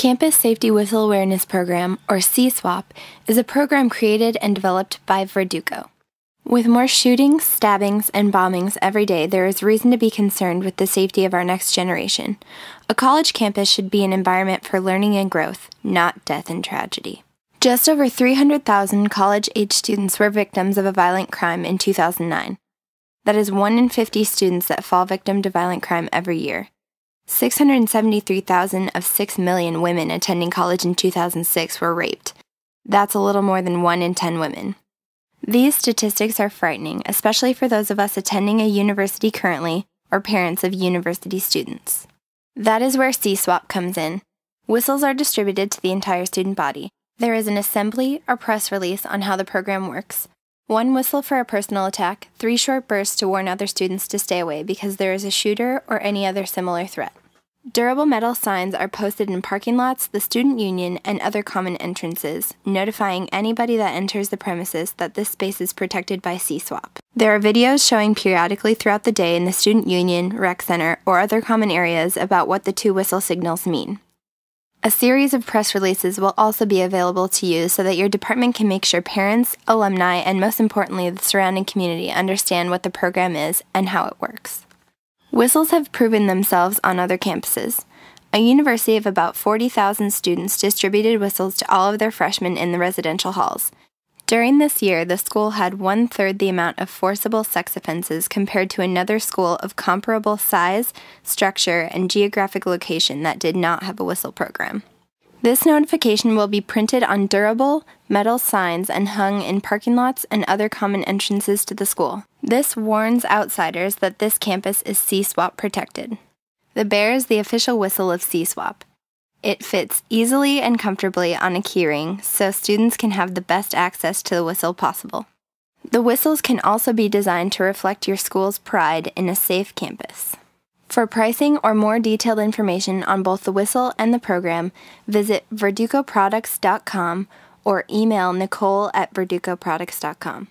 Campus Safety Whistle Awareness Program, or CSWAP, is a program created and developed by Verdugo. With more shootings, stabbings, and bombings every day, there is reason to be concerned with the safety of our next generation. A college campus should be an environment for learning and growth, not death and tragedy. Just over 300,000 college age students were victims of a violent crime in 2009. That is 1 in 50 students that fall victim to violent crime every year. 673,000 of 6 million women attending college in 2006 were raped. That's a little more than 1 in 10 women. These statistics are frightening, especially for those of us attending a university currently or parents of university students. That is where CSWAP comes in. Whistles are distributed to the entire student body. There is an assembly or press release on how the program works. One whistle for a personal attack, three short bursts to warn other students to stay away because there is a shooter or any other similar threat. Durable metal signs are posted in parking lots, the student union, and other common entrances, notifying anybody that enters the premises that this space is protected by CSWAP. There are videos showing periodically throughout the day in the student union, rec center, or other common areas about what the two whistle signals mean. A series of press releases will also be available to you so that your department can make sure parents, alumni, and most importantly, the surrounding community understand what the program is and how it works. Whistles have proven themselves on other campuses. A university of about 40,000 students distributed whistles to all of their freshmen in the residential halls. During this year, the school had one third the amount of forcible sex offenses compared to another school of comparable size, structure, and geographic location that did not have a whistle program. This notification will be printed on durable metal signs and hung in parking lots and other common entrances to the school. This warns outsiders that this campus is CSWAP protected. The bear is the official whistle of CSWAP. It fits easily and comfortably on a keyring so students can have the best access to the whistle possible. The whistles can also be designed to reflect your school's pride in a safe campus. For pricing or more detailed information on both the whistle and the program, visit verducoproducts.com or email nicole at verdugoproducts.com.